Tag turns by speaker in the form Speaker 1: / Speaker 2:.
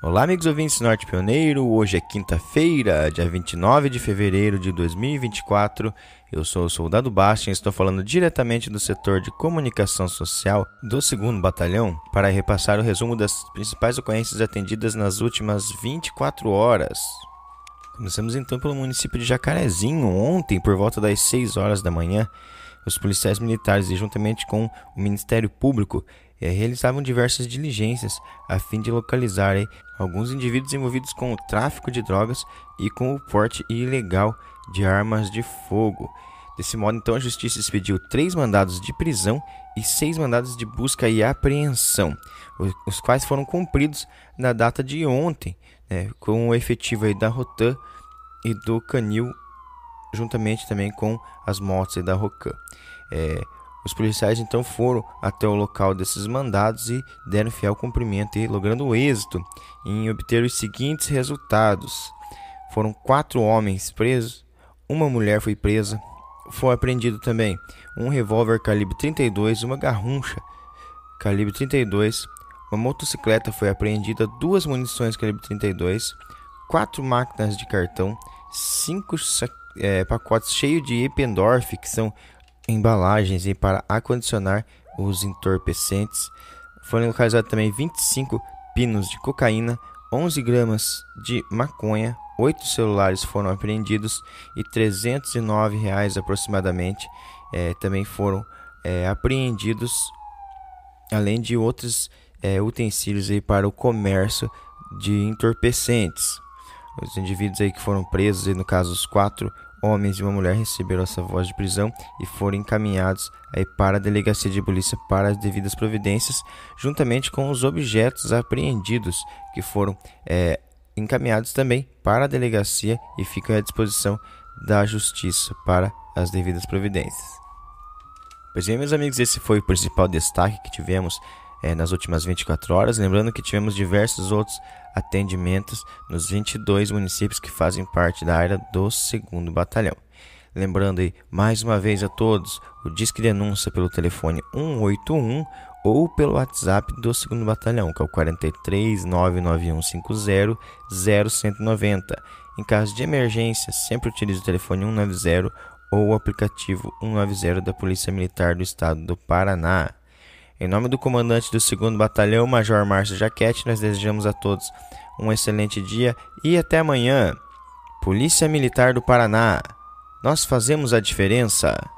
Speaker 1: Olá, amigos ouvintes Norte Pioneiro. Hoje é quinta-feira, dia 29 de fevereiro de 2024. Eu sou o Soldado Bastian e estou falando diretamente do setor de comunicação social do 2 Batalhão para repassar o resumo das principais ocorrências atendidas nas últimas 24 horas. Começamos então pelo município de Jacarezinho. Ontem, por volta das 6 horas da manhã, os policiais militares e juntamente com o Ministério Público e é, realizavam diversas diligências a fim de localizarem alguns indivíduos envolvidos com o tráfico de drogas e com o porte ilegal de armas de fogo. Desse modo, então, a justiça expediu três mandados de prisão e seis mandados de busca e apreensão, os quais foram cumpridos na data de ontem, né, com o efetivo da Rotan e do Canil, juntamente também com as motos da Rocan. É, os policiais então foram até o local desses mandados e deram fiel cumprimento, e logrando êxito em obter os seguintes resultados: foram quatro homens presos, uma mulher foi presa, foi apreendido também um revólver calibre 32, uma garruncha calibre 32, uma motocicleta foi apreendida, duas munições calibre 32, quatro máquinas de cartão, cinco é, pacotes cheios de Eppendorf, que são embalagens e para acondicionar os entorpecentes. Foram localizados também 25 pinos de cocaína, 11 gramas de maconha, 8 celulares foram apreendidos e 309 reais aproximadamente eh, também foram eh, apreendidos, além de outros eh, utensílios aí para o comércio de entorpecentes. Os indivíduos aí que foram presos, e no caso os quatro homens e uma mulher receberam essa voz de prisão e foram encaminhados aí eh, para a delegacia de polícia para as devidas providências, juntamente com os objetos apreendidos que foram é, encaminhados também para a delegacia e ficam à disposição da justiça para as devidas providências. Pois bem, meus amigos, esse foi o principal destaque que tivemos é, nas últimas 24 horas. Lembrando que tivemos diversos outros atendimentos nos 22 municípios que fazem parte da área do 2 Batalhão. Lembrando aí, mais uma vez a todos, o Disque Denúncia pelo telefone 181 ou pelo WhatsApp do 2 Batalhão, que é o 43 99150 0190. Em caso de emergência, sempre utilize o telefone 190 ou o aplicativo 190 da Polícia Militar do Estado do Paraná. Em nome do comandante do 2 Batalhão, Major Márcio Jaquete, nós desejamos a todos um excelente dia e até amanhã. Polícia Militar do Paraná, nós fazemos a diferença.